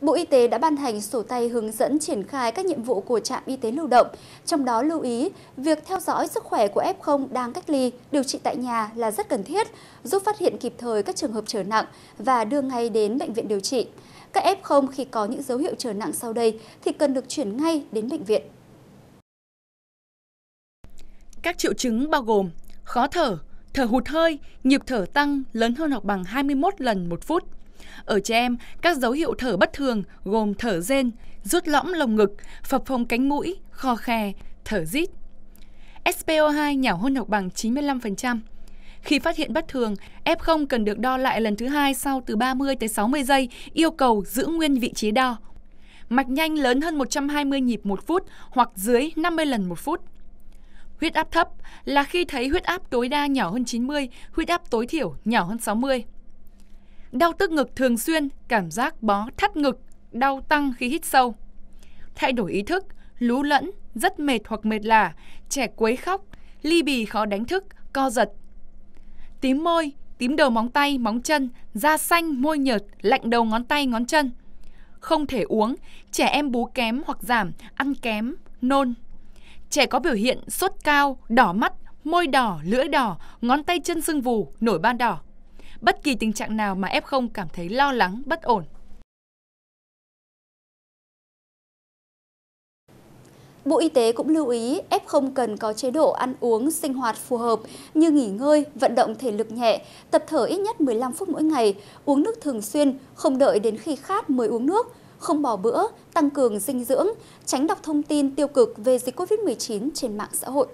Bộ Y tế đã ban hành sổ tay hướng dẫn triển khai các nhiệm vụ của trạm y tế lưu động, trong đó lưu ý việc theo dõi sức khỏe của F0 đang cách ly, điều trị tại nhà là rất cần thiết, giúp phát hiện kịp thời các trường hợp trở nặng và đưa ngay đến bệnh viện điều trị. Các F0 khi có những dấu hiệu trở nặng sau đây thì cần được chuyển ngay đến bệnh viện. Các triệu chứng bao gồm khó thở, thở hụt hơi, nhịp thở tăng lớn hơn hoặc bằng 21 lần một phút, ở trẻ em, các dấu hiệu thở bất thường gồm thở rên, rút lõm lồng ngực, phập phồng cánh mũi, khò khè, thở rít. SPO2 nhỏ hơn hoặc bằng 95%. Khi phát hiện bất thường, F0 cần được đo lại lần thứ hai sau từ 30 tới 60 giây, yêu cầu giữ nguyên vị trí đo. Mạch nhanh lớn hơn 120 nhịp một phút hoặc dưới 50 lần một phút. Huyết áp thấp là khi thấy huyết áp tối đa nhỏ hơn 90, huyết áp tối thiểu nhỏ hơn 60 đau tức ngực thường xuyên, cảm giác bó thắt ngực, đau tăng khi hít sâu. Thay đổi ý thức, lú lẫn, rất mệt hoặc mệt lả, trẻ quấy khóc, ly bì khó đánh thức, co giật. Tím môi, tím đầu móng tay, móng chân, da xanh, môi nhợt, lạnh đầu ngón tay, ngón chân. Không thể uống, trẻ em bú kém hoặc giảm, ăn kém, nôn. Trẻ có biểu hiện sốt cao, đỏ mắt, môi đỏ, lưỡi đỏ, ngón tay chân sưng vù, nổi ban đỏ bất kỳ tình trạng nào mà F0 cảm thấy lo lắng, bất ổn. Bộ Y tế cũng lưu ý F0 cần có chế độ ăn uống, sinh hoạt phù hợp như nghỉ ngơi, vận động thể lực nhẹ, tập thở ít nhất 15 phút mỗi ngày, uống nước thường xuyên, không đợi đến khi khát mới uống nước, không bỏ bữa, tăng cường dinh dưỡng, tránh đọc thông tin tiêu cực về dịch COVID-19 trên mạng xã hội.